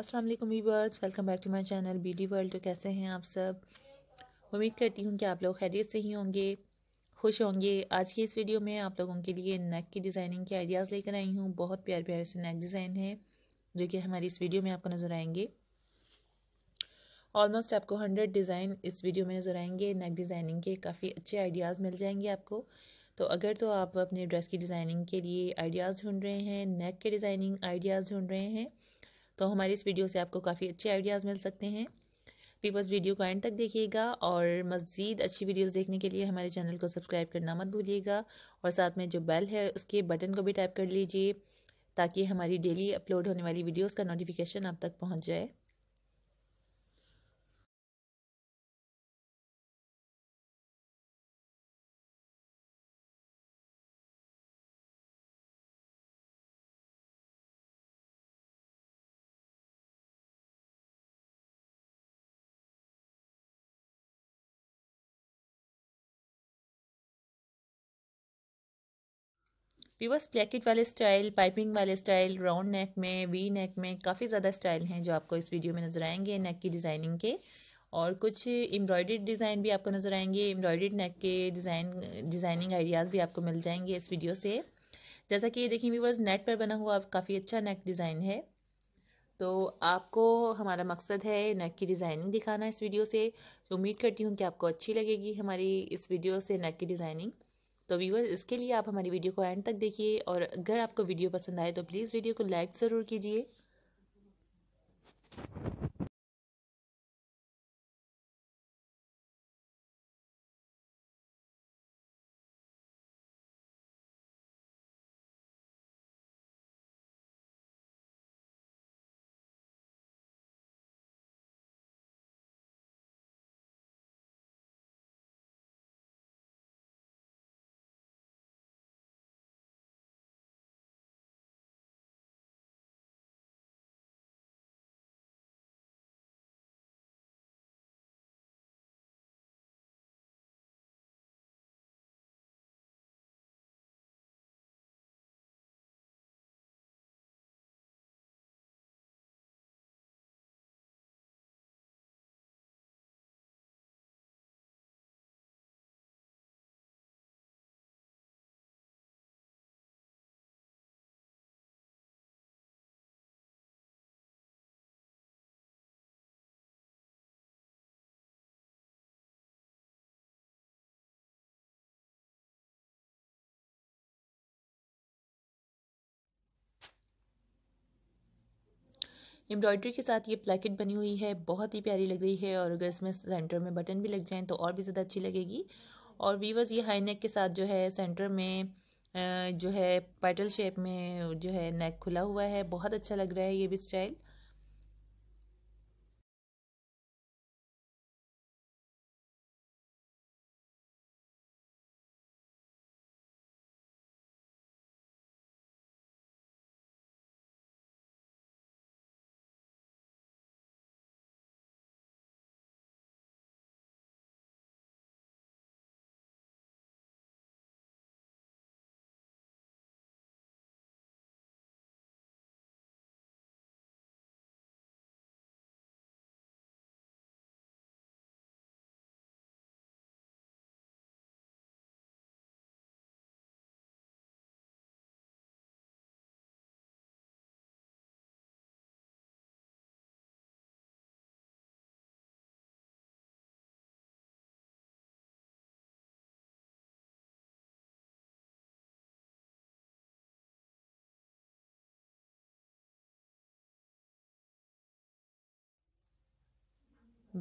अस्सलाम वालेकुम viewers welcome back to my channel BD world तो कैसे हैं आप सब उम्मीद करती हूँ कि आप लोग खैरियत से ही होंगे खुश होंगे आज की इस वीडियो में आप लोगों के लिए नेक की डिज़ाइनिंग के आइडियाज़ लेकर आई हूँ बहुत प्यार प्यारे से नेक डिज़ाइन है जो कि हमारी इस वीडियो में आपको नज़र आएंगे ऑलमोस्ट आपको हंड्रेड डिज़ाइन इस वीडियो में नज़र आएंगे नेक डिज़ाइनिंग के काफ़ी अच्छे आइडियाज़ मिल जाएंगे आपको तो अगर तो आप अपने ड्रेस की डिज़ाइनिंग के लिए आइडियाज़ ढूंढ रहे हैं नेक के डिज़ाइनिंग आइडियाज़ ढूंढ रहे हैं तो हमारी इस वीडियो से आपको काफ़ी अच्छे आइडियाज़ मिल सकते हैं पीपल्स वीडियो को एंड तक देखिएगा और मज़ीद अच्छी वीडियोस देखने के लिए हमारे चैनल को सब्सक्राइब करना मत भूलिएगा और साथ में जो बेल है उसके बटन को भी टैप कर लीजिए ताकि हमारी डेली अपलोड होने वाली वीडियोस का नोटिफिकेशन आप तक पहुंच जाए रिवर्स प्लेकेट वाले स्टाइल पाइपिंग वाले स्टाइल राउंड नेक में वी नेक में काफ़ी ज़्यादा स्टाइल हैं जो आपको इस वीडियो में नज़र आएंगे नेक की डिज़ाइनिंग के और कुछ एम्ब्रॉयडर्ड डिज़ाइन भी आपको नज़र आएंगे एम्ब्रॉयडर्ड नेक के डिज़ाइन डिज़ाइनिंग आइडियाज़ भी आपको मिल जाएंगे इस वीडियो से जैसा कि ये देखिए व्यूवर्स नेट पर बना हुआ काफ़ी अच्छा नेक डिज़ाइन है तो आपको हमारा मकसद है नेक की डिज़ाइनिंग दिखाना इस वीडियो से उम्मीद करती हूँ कि आपको अच्छी लगेगी हमारी इस वीडियो से नेक की डिज़ाइनिंग तो व्यूअर्स इसके लिए आप हमारी वीडियो को एंड तक देखिए और अगर आपको वीडियो पसंद आए तो प्लीज़ वीडियो को लाइक ज़रूर कीजिए एम्ब्रॉयडरी के साथ ये प्लेकेट बनी हुई है बहुत ही प्यारी लग रही है और अगर इसमें सेंटर में बटन भी लग जाएँ तो और भी ज़्यादा अच्छी लगेगी और वीवर्स ये हाई नेक के साथ जो है सेंटर में जो है पैटल शेप में जो है नेक खुला हुआ है बहुत अच्छा लग रहा है ये भी स्टाइल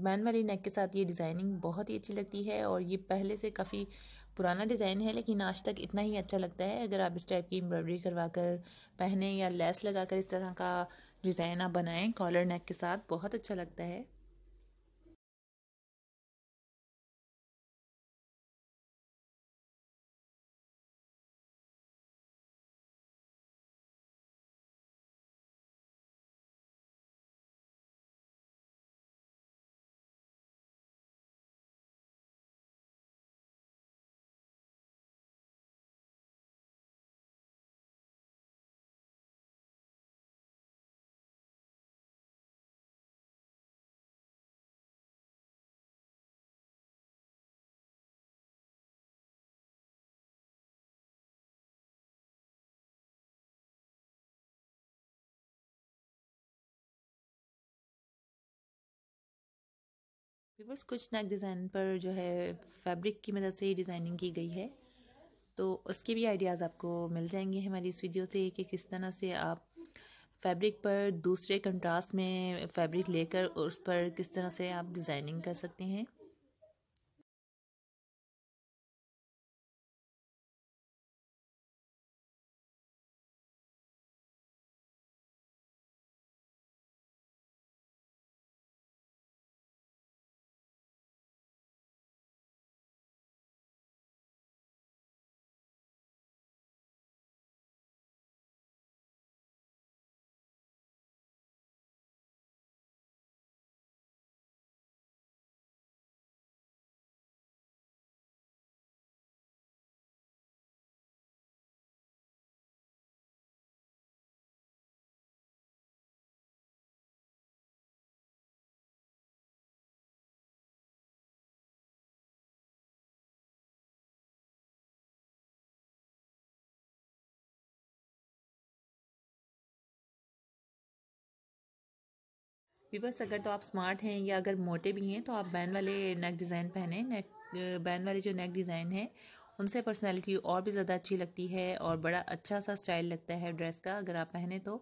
मैन वाली नेक के साथ ये डिज़ाइनिंग बहुत ही अच्छी लगती है और ये पहले से काफ़ी पुराना डिज़ाइन है लेकिन आज तक इतना ही अच्छा लगता है अगर आप इस टाइप की एम्ब्रॉयडरी करवा कर पहने या लेस लगा कर इस तरह का डिज़ाइन आप बनाएं कॉलर नेक के साथ बहुत अच्छा लगता है व्यूवर्स कुछ नेक डिज़ाइन पर जो है फैब्रिक की मदद से ही डिज़ाइनिंग की गई है तो उसके भी आइडियाज़ आपको मिल जाएंगे हमारी इस वीडियो से कि किस तरह से आप फैब्रिक पर दूसरे कंट्रास्ट में फैब्रिक लेकर उस पर किस तरह से आप डिज़ाइनिंग कर सकते हैं वीवर्स अगर तो आप स्मार्ट हैं या अगर मोटे भी हैं तो आप बैन वाले नेक डिज़ाइन पहने नेक बैन वाले जो नेक डिज़ाइन हैं उनसे पर्सनैलिटी और भी ज़्यादा अच्छी लगती है और बड़ा अच्छा सा स्टाइल लगता है ड्रेस का अगर आप पहने तो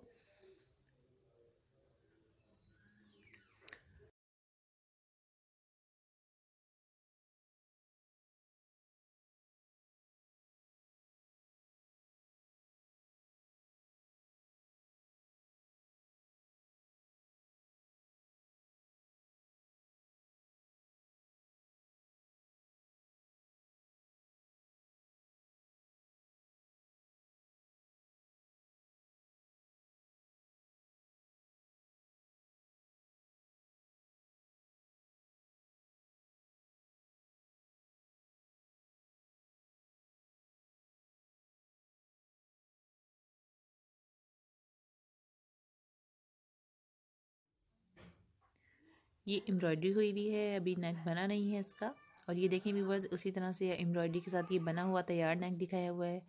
ये एम्ब्रॉयडरी हुई हुई है अभी नेक बना नहीं है इसका और ये देखें व्यूवर्स उसी तरह से एम्ब्रॉयडरी के साथ ये बना हुआ तैयार नेक दिखाया हुआ है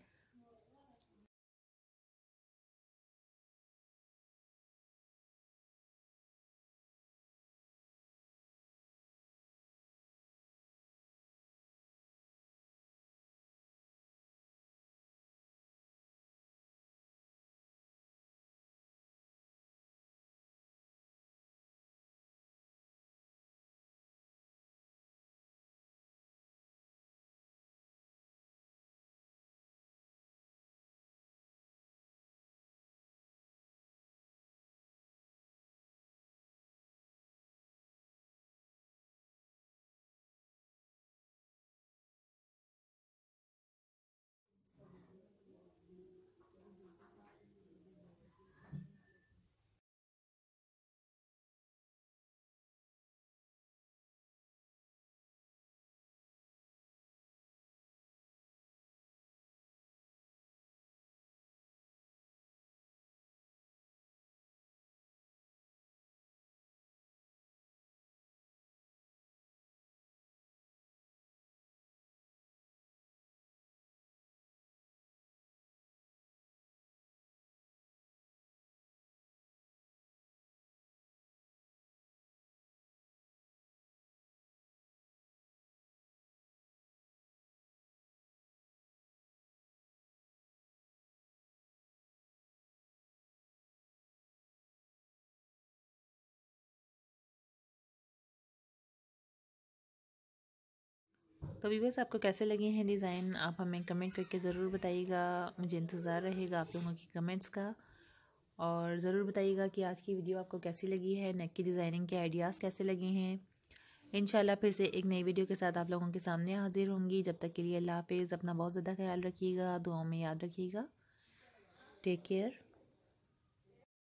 तो व्यूवर्स आपको कैसे लगे हैं डिज़ाइन आप हमें कमेंट करके ज़रूर बताइएगा मुझे इंतज़ार रहेगा आप लोगों की कमेंट्स का और ज़रूर बताइएगा कि आज की वीडियो आपको कैसी लगी है नेक की डिज़ाइनिंग के आइडियाज़ कैसे लगे हैं इन फिर से एक नई वीडियो के साथ आप लोगों के सामने हाजिर होंगी जब तक के लिए अल्लाह हाफिज़ अपना बहुत ज़्यादा ख्याल रखिएगा दुआओं में याद रखिएगा टेक केयर